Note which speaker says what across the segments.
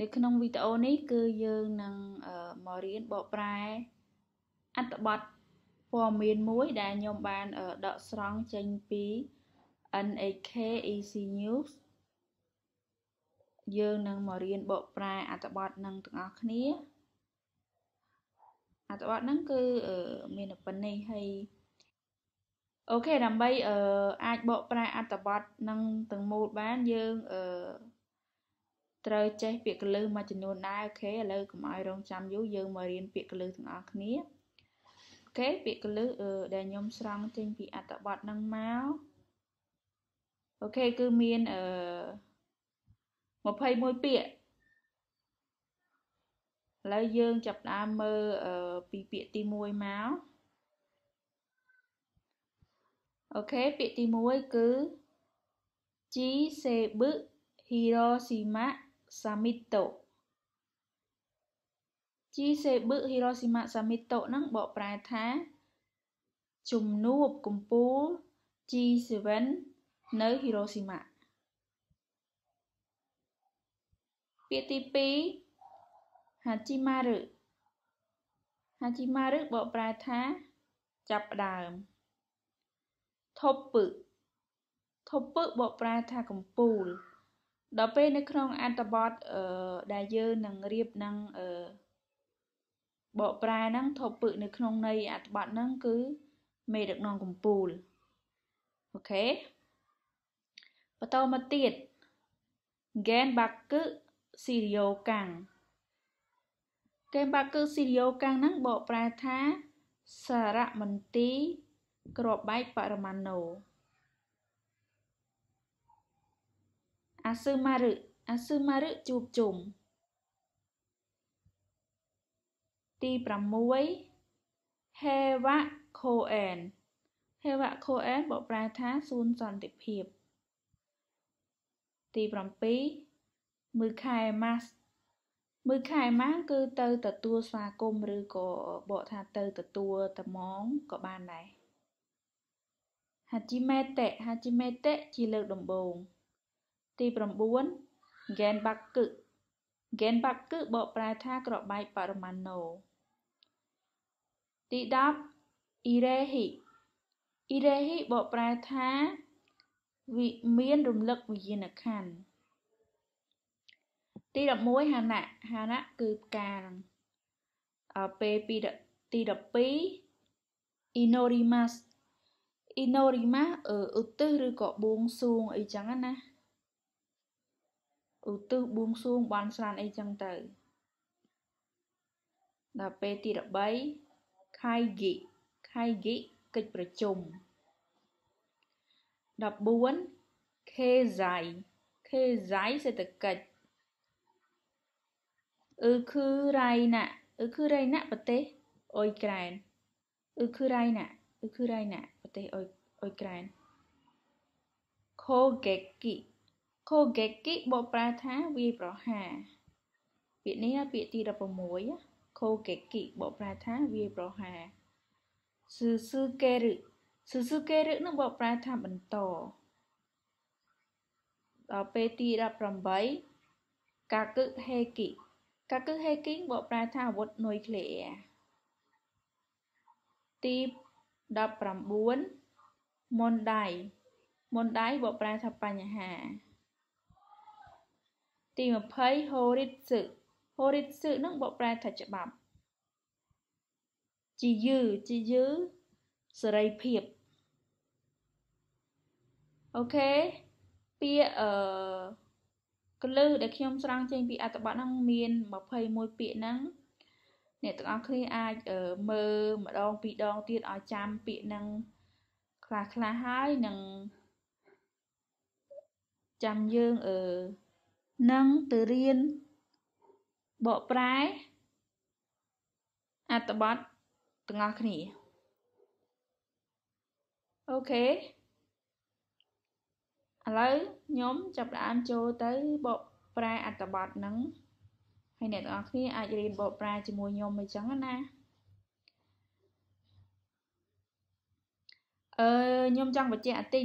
Speaker 1: នៅក្នុងវីដេអូនេះគឺយើងនឹងមករៀនបកប្រែអត្ថបទព័ត៌មានមួយដែលខ្ញុំបានដកស្រង់ចេញពី NHK EC News យើងនឹងមករៀនបកប្រែអត្ថបទនឹងទាំងអស់គ្នា អត្ថបទហ្នឹងគឺមានប៉ុណ្ណេះហើយអូខេដើម្បីអាចបកប្រែអត្ថបទនឹងទាំងមូលបានយើងអឺត្រូវចេះពាក្យកលឹះមួយចំនួនដែរអូខេឥឡូវកុំឲ្យរងចាំយូរយើងមករៀនពាក្យកលឹះទាំងអស់គ្នាអូខេពាក្យកលឹះដែលខ្ញុំស្រង់ចេញពីអត្ថបទហ្នឹងមកអូខេគឺមានអឺ21ពាក្យឥឡូវយើងចាប់ដើមមើលពីពាក្យទី1មកអូខេពាក្យទី1គឺជីសេប៊ឺ Hiroshima សាមីតូជីសេបឹកហ៊ីរ៉ូស៊ីម៉ាសាមីតូនឹងបកប្រែថា ជំនួបកំពូល G7 នៅហ៊ីរ៉ូស៊ីម៉ាពាក្យទី2ហាជីម៉ារឹហាជីម៉ារឹបកប្រែថា ចាប់ផ្ដើមធប់ពឹកធប់ពឹកបកប្រែថាកំពូលដល់ពេលនៅក្នុងអត្តបទអឺដែលយើងនឹងរៀបនឹងអឺបកប្រែហ្នឹងធប់ពឹកនៅក្នុងន័យអត្តបទហ្នឹងគឺមេដឹកនាំកម្ពុជាអូខេបន្តមកទៀត Gen Baku Sirio Kang Gen Baku Sirio Kang ហ្នឹងបកប្រែថាសារមន្ទីរក្របបែកបរមាណូអាស៊ឺម៉ារឹអាស៊ឺម៉ារឹជួបជុំទី6ហេវ៉ាខូអែនហេវ៉ាខូអែនបកប្រែថាសួនសន្តិភាពទី7មើខែម៉ាស់មើខែម៉ាស់គឺទៅទទួលស្វាគមន៍ឬក៏បកថាទៅទទួលត្មងក៏បានដែរហាជីមេតេហាជីមេតេជាលើកដំបូងទី9ហ្គេនបាក់គឹហ្គេនបាក់គឹបកប្រែថាក្របែកបរមាណូទី10អ៊ីរេហ៊ីអ៊ីរេហ៊ីបកប្រែថាវិមានរំលឹកវិញ្ញាណខណ្ឌទី11ហាណៈហាណៈគឺផ្កាអពេពីទី12 Inorimas Inorimas ឧទ្ទិសឬក៏បួងសួងអីចឹងណាឧទ្ទិសបួងសួងបន់ស្រន់អីចឹងទៅដល់ពេលទី13 Kaigi Kaigi កិច្ចប្រជុំ14 Kezai Kezai សេដ្ឋកិច្ចអឺគឺរៃណាអឺគឺរៃណាប្រទេសអ៊ុយក្រែនអ៊ឺគឺរៃណាអ៊ឺគឺរៃណាប្រទេសអ៊ុយក្រែន Kogeki Kogeki បកប្រែថាវាយប្រហារពាក្យនេះពាក្យទី16 Kogeki បកប្រែថាវាយប្រហារ Susukeru Susukeru នឹងបកប្រែថាបន្តដល់ពេលទី18កាកឹហេគីកាកឹហេគីបកប្រែថាអាវុធនុយក្លេអ៊ែរទី19មុនដៃមុនដៃបកប្រែថាបញ្ហាទី20ហូរិតសឹហូរិតសឹនឹងបកប្រែថាច្បាប់ជីយឺជីយឺសេរីភាពអូខេពាក្យអឺកលឹះដែលខ្ញុំស្រង់ចេញពីអត្ថបទហ្នឹងមាន21ពាក្យហ្នឹងអ្នកទាំងអស់គ្នាអាចមើលម្ដង ពីរដងទៀតឲ្យចាំពាក្យហ្នឹងខ្លះខ្លះហើយនឹងចាំយើងអឺនិងទៅរៀនបកប្រែអត្ថបទទាំងអស់គ្នាអូខេឥឡូវខ្ញុំចាប់ផ្ដើមចូលទៅ បកប្រែអត្ថបទហ្នឹងហើយអ្នកទាំងអស់គ្នាអាចរៀនបកប្រែជាមួយខ្ញុំអីចឹងណាអឺខ្ញុំចង់បញ្ជាក់បន្តិច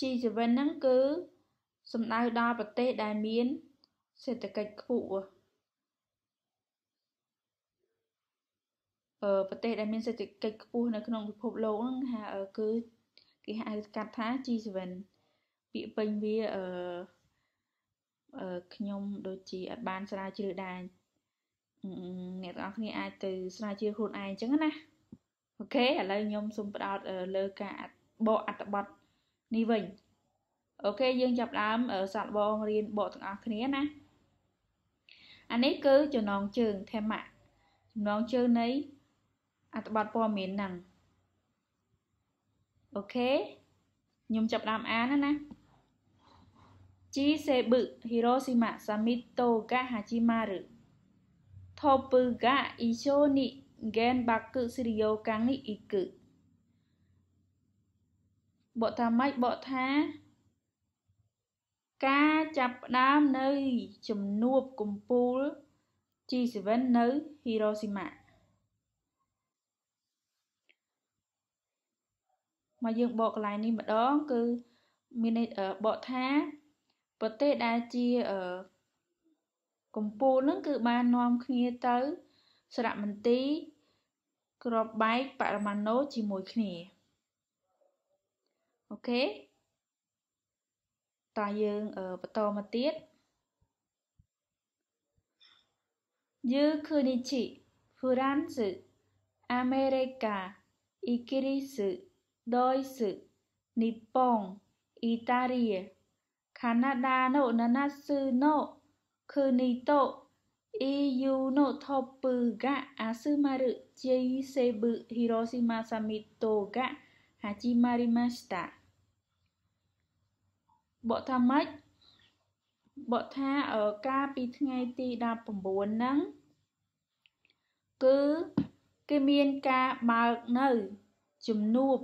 Speaker 1: G7 ហ្នឹងគឺសំដៅដល់ប្រទេសដែលមាន សេដ្ឋកិច្ចខ្ពស់អឺប្រទេសដែលមានសេដ្ឋកិច្ចខ្ពស់នៅក្នុងពិភពលោកហ្នឹងហៅគឺគេហៅកាត់ថា G7 ពាក្យពេញវាអឺអឺខ្ញុំដូចជាអត់បានស្រាវជ្រាវដែរអ្នកទាំងអស់គ្នាអាចទៅ ស្រាវជ្រាវខ្លួនឯងអញ្ចឹងណាអូខេឥឡូវខ្ញុំសូមផ្ដោតលើការបកអត្ថបទនេះវិញអូខេយើងចាប់ដើមសាក់បងរៀនបកទាំងអស់គ្នាណាអានេះគឺចំណងជើងធម្មៈចំណងជើងនៃអត្ថបទព័ត៌មានហ្នឹងអូខេខ្ញុំចាប់ដើមអានណាណាជីសេបឹហ៊ីរ៉ូស៊ីម៉ាសាមីតូហ្កាហាជីម៉ារឺថូពឺហ្កាអ៊ីឈូនីហ្គែនបាក់គឹស៊ីរីយ៉ូកាំងនេះអ៊ីគឹបកតាម៉ៃបកថាការចាប់ផ្ដើមនៃជំនួបកំពូល G7 នៅ Hiroshima មកយើងបកកន្លែងនេះម្ដង គឺមានបកថា ប្រទេសដែលជាកម្ពុជានឹង គឺបាននាំគ្នាទៅសារមន្ទីរក្របបែកបរមាណូជាមួយគ្នាអូខេតោះយើងបន្តមកទៀតយូគូនីជីហ្វ្រាំសអាមេរិកាអ៊ីគ្រីសដុយសនីប៉ុងអ៊ីតាលីកាណាដាណូណាណាស៊ឺណូគូនីតូអ៊ីយូណូថបពឺកាអាស៊ឺម៉ារឺជេយសេប៊ឺហ៊ីរ៉ូស៊ីម៉ាសាមីតូកាហាជីម៉ារីម៉ាស្តាបកថាម៉េចបកថាកាលពីថ្ងៃទី19ហ្នឹងគឺគេមានការបើកនៅជំនួប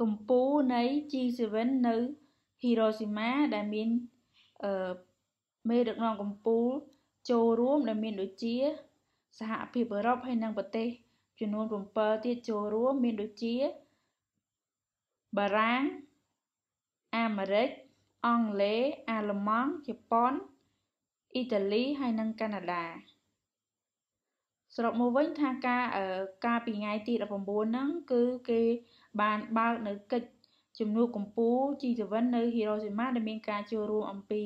Speaker 1: កំពូលនៃ G7 នៅ Hiroshima ដែលមានអឺមេដឹកនាំកំពូលចូលរួមដែលមាន ដូចជាសហភាពអឺរ៉ុបហើយនិងប្រទេសចំនួន7ទៀតចូលរួមមាន ដូចជាបារាំងអាមេរិកអង់គ្លេសអាល្លឺម៉ង់ជប៉ុនអ៊ីតាលីហើយនិងកាណាដាសរុបមកវិញថាការការពីថ្ងៃទី19ហ្នឹងគឺគេបានបើកនៅកិច្ចជំនួបកម្ពុជាជីវ័ននៅ Hiroshima ដែលមាន ការចូលរួមអំពី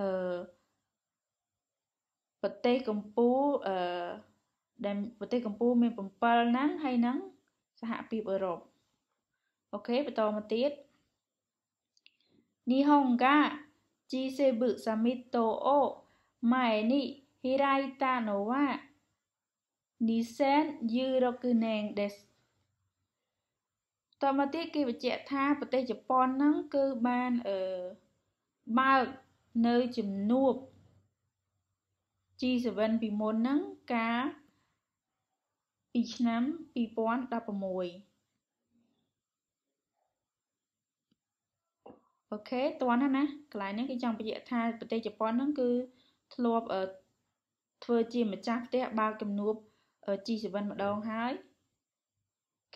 Speaker 1: អឺប្រទេសកម្ពុជាអឺដែលប្រទេសកម្ពុជាមាន7ហ្នឹងហើយនឹងសហភាពអឺរ៉ុបអូខេបន្តមកទៀត日本が G7 サミットを前に開いたのは2016年ですតមកទៀតគេបញ្ជាក់ថាប្រទេសជប៉ុនហ្នឹង គឺបានអឺបើកនៅជំនួប G7 ពីមុនហ្នឹងកាលពីឆ្នាំ2016អូខេតន់ណាណាកន្លែងនេះគឺចង់បញ្ជាក់ថាប្រទេសជប៉ុនហ្នឹងគឺ ធ្លាប់ធ្វើជាម្ចាស់ផ្ទះបើកទំនួប G7 ម្ដងហើយ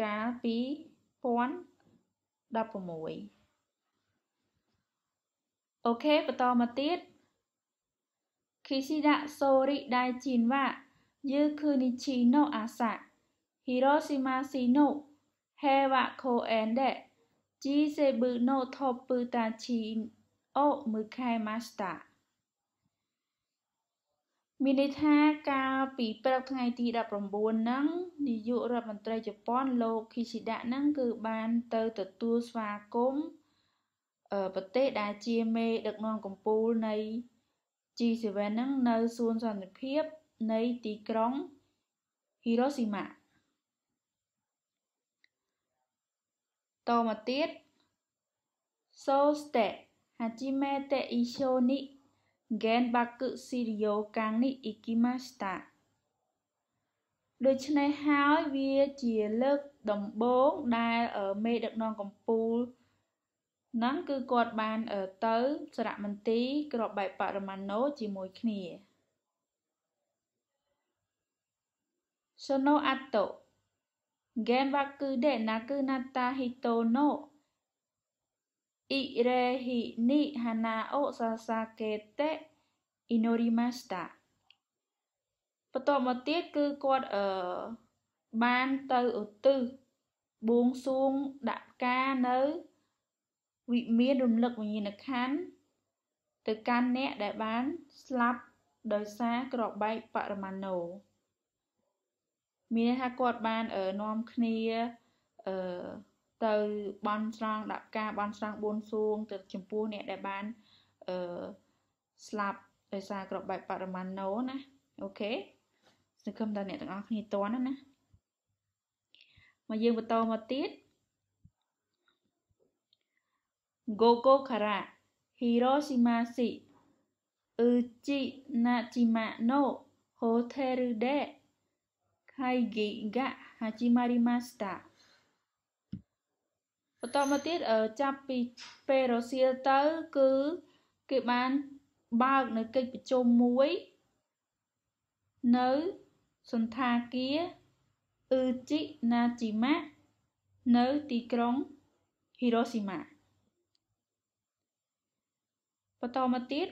Speaker 1: កាលពី2016អូខេបន្តមកទៀត Kishida Sori Daichin wa Yukunichi no asa Hiroshima si no Hewa ko ende ជីសេប៊ឺណូថបពឺតាជីអូមឺខែម៉ាស្តា មានន័យថាកាលពីព្រឹកថ្ងៃទី19ហ្នឹងនាយករដ្ឋមន្ត្រីជប៉ុនលោក Kishida ហ្នឹងគឺបានទៅទទួលស្វាគមន៍ប្រទេសដែលជាមេដឹកនាំកំពូលនៃ G7 ហ្នឹងនៅសួនសន្តិភាពនៃទីក្រុង Hiroshima តមកទៀត soste hajimete isho ni genbaku shiryo kan ni ikimashita ដូច្នេះហើយវាជាលើកដំបូងដែលមេដឹកនាំកម្ពុជាហ្នឹងគឺគាត់បានទៅសារមន្ទីរក្របបែបបរមាណូជាមួយគ្នា Sono atto Genbakude nakunata hito no Irei ni hana o sasakete inorimashita បន្ទាប់មកទៀតគឺគាត់អឺបានទៅឧទ្ទិសបួងសួងដាក់ផ្កានៅ វិមានរំលឹកវិញ្ញាណខណ្ឌទៅកាន់អ្នកដែលបាន ស្លាប់ដោយសារក្របបែកបរមាណូមានន័យថាគាត់បាននាំគ្នាអឺទៅបន់ស្រង់ដាក់ការបន់ស្រង់បួនសួងទៅចំពោះអ្នកដែលបានអឺស្លាប់ដោយសារក្របបែកបរមាណូណាអូខេសង្ឃឹមថាអ្នកទាំងអស់គ្នាតន់ណាមកយើងបន្តមកទៀត Gogo から Hiroshima 市うちな島のホテルで会議が始まりましたបន្តមកទៀតចាប់ពីពេលរសៀលទៅគឺគេបានបើកនៅកិច្ចប្រជុំមួយនៅសន្តាគារអឺជីណាជីម៉ានៅទីក្រុងហ៊ីរ៉ូស៊ីម៉ាបន្តមកទៀត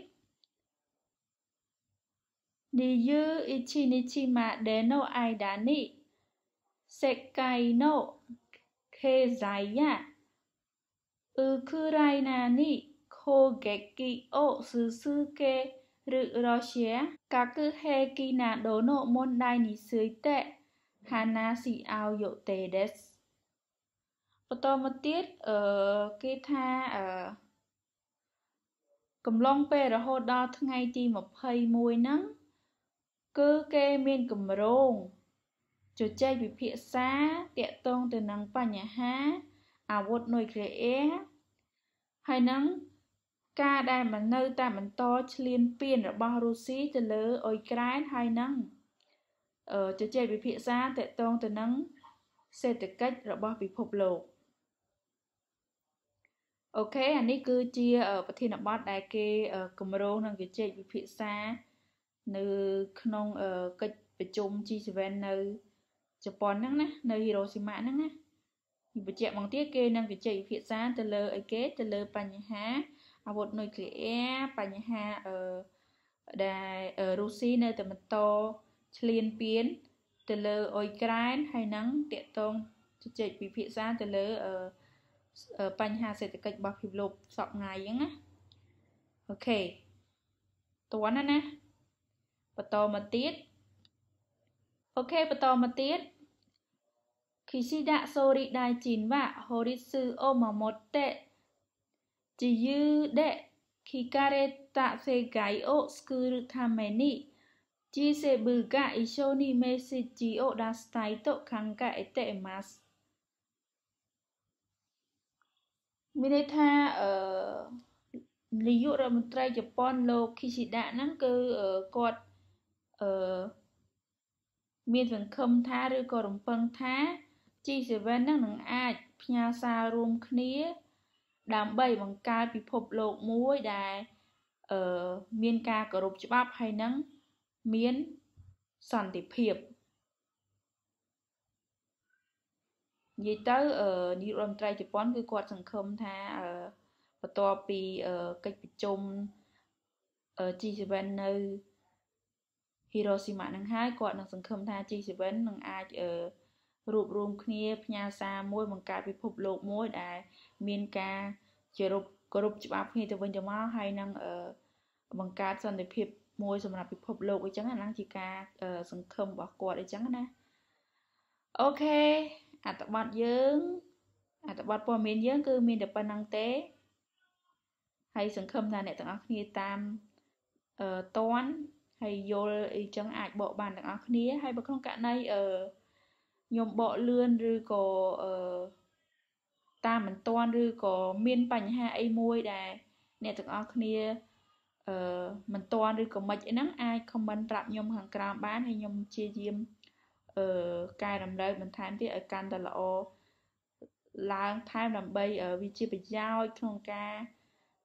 Speaker 1: niyu ichinichima deno aida ni sekai no keizaiya Ukraina ni kogeki o susuke ឬរុស្ស៊ីកាគឺហេគីណាដូណូមុនដៃនីសឿយតេហាណាស៊ីអោយោតេដេសបន្តមកទៀតអឺគេថាអឺកំឡុងពេលរហូតដល់ថ្ងៃទី21ហ្នឹងគឺគេមានគម្រោងជជែកវិភាសាតាក់ទងទៅនឹងបញ្ហា អាវុធនុយក្លេអ៊ែរហើយនឹងការដែលមិននៅតែបន្តឈ្លានពានរបស់រុស្ស៊ីទៅលើអ៊ុយក្រែនហើយនឹងជជែកវិភាសាតាក់ទង ទៅនឹងសេដ្ឋកិច្ចរបស់ពិភពលោកអូខេអានេះគឺជា ប្រធានបទដែលគេគម្រោងនឹងជជែកវិភាសានៅក្នុងកិច្ចប្រជុំ G7 នៅជប៉ុនហ្នឹង ណា នៅ Hiroshima ហ្នឹងណាបញ្ជាក់មកទៀតគេនឹងជជែកវិភាសាទៅលើអីគេទៅលើ បញ្ហាអាវុធនុយក្លេអ៊ែរបញ្ហាអឺដែលរុស្ស៊ីនៅតែបន្តឈ្លានពានទៅលើអ៊ុយក្រែនហើយនឹងតាក់ទងជជែកពិភាក្សាទៅលើបញ្ហាសេដ្ឋកិច្ចរបស់ពិភពលោកសពថ្ងៃហ្នឹងណាអូខេតើណាណាបន្តមកទៀតអូខេបន្តមកទៀត Kishida Sori Daijin wa Horitsu Omamotte Jiyu de Kikareta Segai o Tsukuru tame ni Jisebu ga Isho ni Message o Dastai to Kankaete emasu មានន័យថាអឺនាយករដ្ឋមន្ត្រីជប៉ុនលោក Kishida ហ្នឹងគឺគាត់អឺមានសង្ឃឹមថាឬក៏រំពឹងថា G7 នឹងនឹងអាចផ្ញើសាររួមគ្នា ដើម្បីបង្កើតពិភពលោកមួយដែលអឺមានការគោរពច្បាប់ហើយនឹងមានសន្តិភាពនិយាយទៅនាយករដ្ឋមន្ត្រីជប៉ុនគឺគាត់ សង្ឃឹមថាបន្ទាប់ពីកិច្ចប្រជុំ G7 នៅ Hiroshima នឹងហើយគាត់នឹងសង្ឃឹមថា G7 នឹងអាចរួបរวมគ្នាផ្ញើសារមួយ បង្កើតពិភពលោកមួយដែលមានការជារូបគោរពច្បាប់គ្នាទៅវិញទៅមកហើយនឹងបង្កើតសន្តិភាពមួយសម្រាប់ពិភពលោកអីចឹងហ្នឹងជាការសង្ឃឹមរបស់គាត់អីចឹងណាអូខេអត្ថបទយើង អត្ថបទព័ត៌មានយើង គឺមានតែប៉ុណ្្នឹងទេហើយសង្ឃឹមថាអ្នកទាំងអស់គ្នាតាមអឺតន់ហើយយល់អីចឹងអាចបកបានទាំងអស់គ្នាហើយបើក្នុងករណីអឺខ្ញុំបកលឿនឬក៏អឺតាមមិនទាន់ឬក៏មានបញ្ហាអីមួយដែល អ្នកទាំងអស់គ្នាអឺមិនទាន់ឬក៏មិនអីហ្នឹងអាច comment ប្រាប់ខ្ញុំខាងក្រោមបានហើយខ្ញុំព្យាយាមអឺកែរំលែកបន្ថែមទៀតឲ្យកាន់តែល្អឡើងថែមដើម្បីវាជាប្រយោជន៍ក្នុងការ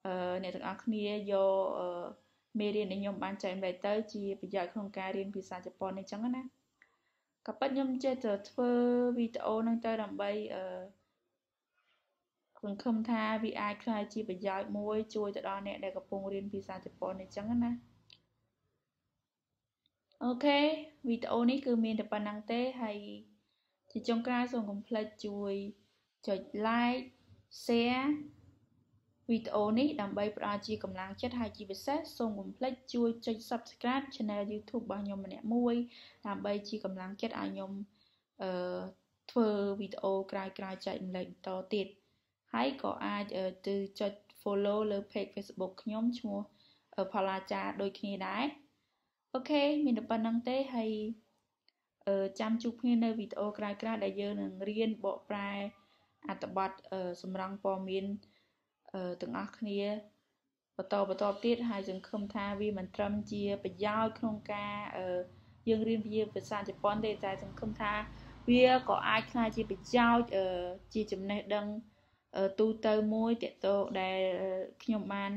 Speaker 1: អឺអ្នកទាំងអស់គ្នាយកអឺមេរៀនដែលខ្ញុំបានចែករំលែកទៅជាប្រយោជន៍ក្នុងការរៀនភាសាជប៉ុនអញ្ចឹងណាក៏ប៉ិតខ្ញុំចេះតែធ្វើវីដេអូហ្នឹងទៅដើម្បីអឺសង្ឃឹមថាវាអាចក្លាយជាប្រយោជន៍មួយ ជួយទៅដល់អ្នក ដែលកំពុងរៀនភាសាជប៉ុនអញ្ចឹងណាអូខេវីដេអូនេះគឺមានតែប៉ុណ្ណឹងទេហើយជាចុងក្រោយសូមកុំភ្លេចជួយចុច like share វីដេអូនេះដើម្បីផ្ដល់ជាកម្លាំងចិត្តហើយជាពិសេសសូមកុំភ្លេចជួយចុច Subscribe Channel YouTube របស់ខ្ញុំម្នាក់មួយដើម្បីជាកម្លាំងចិត្តឲ្យខ្ញុំអឺធ្វើវីដេអូក្រោយៗចែករំលែកបន្តទៀតហើយក៏អាចទៅចុច follow លើ page Facebook ខ្ញុំឈ្មោះផល្លាចាដូចគ្នាដែរអូខេមានតែប៉ុណ្្នឹងទេហើយចាំជួបគ្នានៅវីដេអូក្រោយៗដែលយើងនឹងរៀនបកប្រែអត្ថបទសម្រង់ព័ត៌មានទាំងអស់គ្នាបន្តបន្តទៀតហើយសង្ឃឹមថាវា មិនត្រឹមជាប្រយោជន៍ក្នុងការយើងរៀនវិទ្យាភាសាជប៉ុនទេតែសង្ឃឹមថា វាក៏អាចក្លាយជាប្រយោជន៍ជាចំណេះដឹងទូទៅមួយតទៅដែលខ្ញុំបាន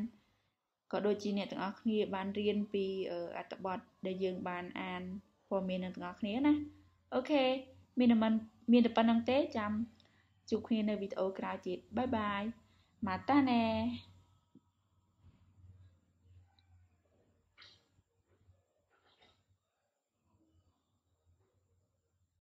Speaker 1: ក៏ដូចជាអ្នកទាំងអស់គ្នា បានរៀនពីអត្ថបទដែលយើងបានអានព័ត៌មាននឹងទាំងអស់គ្នាណាអូខេមានតែមានតែប៉ុណ្្នឹងទេចាំជួបគ្នានៅវីដេអូក្រោយទៀតបាយបាយまたね